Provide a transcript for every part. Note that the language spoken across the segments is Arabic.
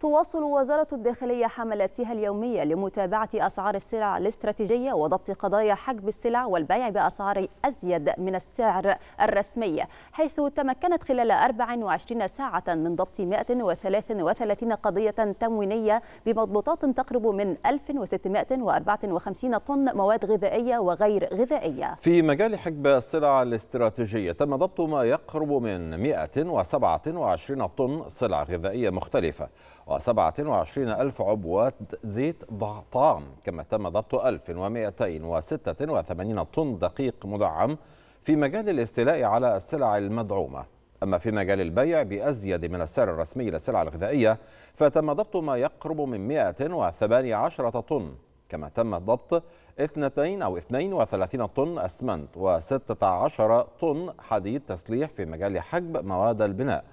تواصل وزارة الداخلية حملاتها اليومية لمتابعة أسعار السلع الاستراتيجية وضبط قضايا حجب السلع والبيع بأسعار أزيد من السعر الرسمي حيث تمكنت خلال 24 ساعة من ضبط 133 قضية تموينية بمضبوطات تقرب من 1654 طن مواد غذائية وغير غذائية في مجال حجب السلع الاستراتيجية تم ضبط ما يقرب من 127 طن سلع غذائية مختلفة و27 ألف عبوة زيت طعام كما تم ضبط 1286 طن دقيق مدعم في مجال الاستيلاء على السلع المدعومة أما في مجال البيع بأزيد من السعر الرسمي للسلع الغذائية فتم ضبط ما يقرب من 118 طن كما تم ضبط 2 أو 32 طن أسمنت و16 طن حديد تسليح في مجال حجب مواد البناء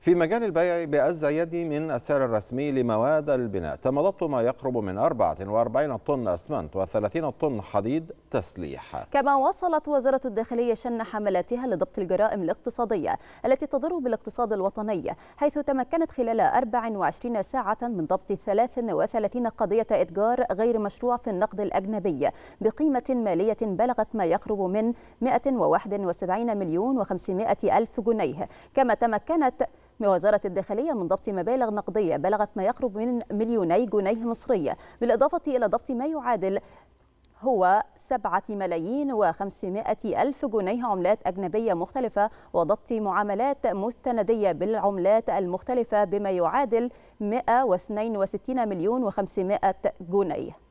في مجال البيع بأز من السعر الرسمي لمواد البناء تم ضبط ما يقرب من 44 طن أسمنت و30 طن حديد تسليح كما واصلت وزارة الداخلية شن حملاتها لضبط الجرائم الاقتصادية التي تضر بالاقتصاد الوطني حيث تمكنت خلال 24 ساعة من ضبط 33 قضية إتجار غير مشروع في النقد الأجنبي بقيمة مالية بلغت ما يقرب من 171 مليون و500 ألف جنيه كما تمكنت من وزارة الداخلية من ضبط مبالغ نقدية بلغت ما يقرب من مليوني جنيه مصري بالإضافة إلى ضبط ما يعادل هو سبعة ملايين وخمسمائة ألف جنيه عملات أجنبية مختلفة وضبط معاملات مستندية بالعملات المختلفة بما يعادل وستين مليون وخمسمائة جنيه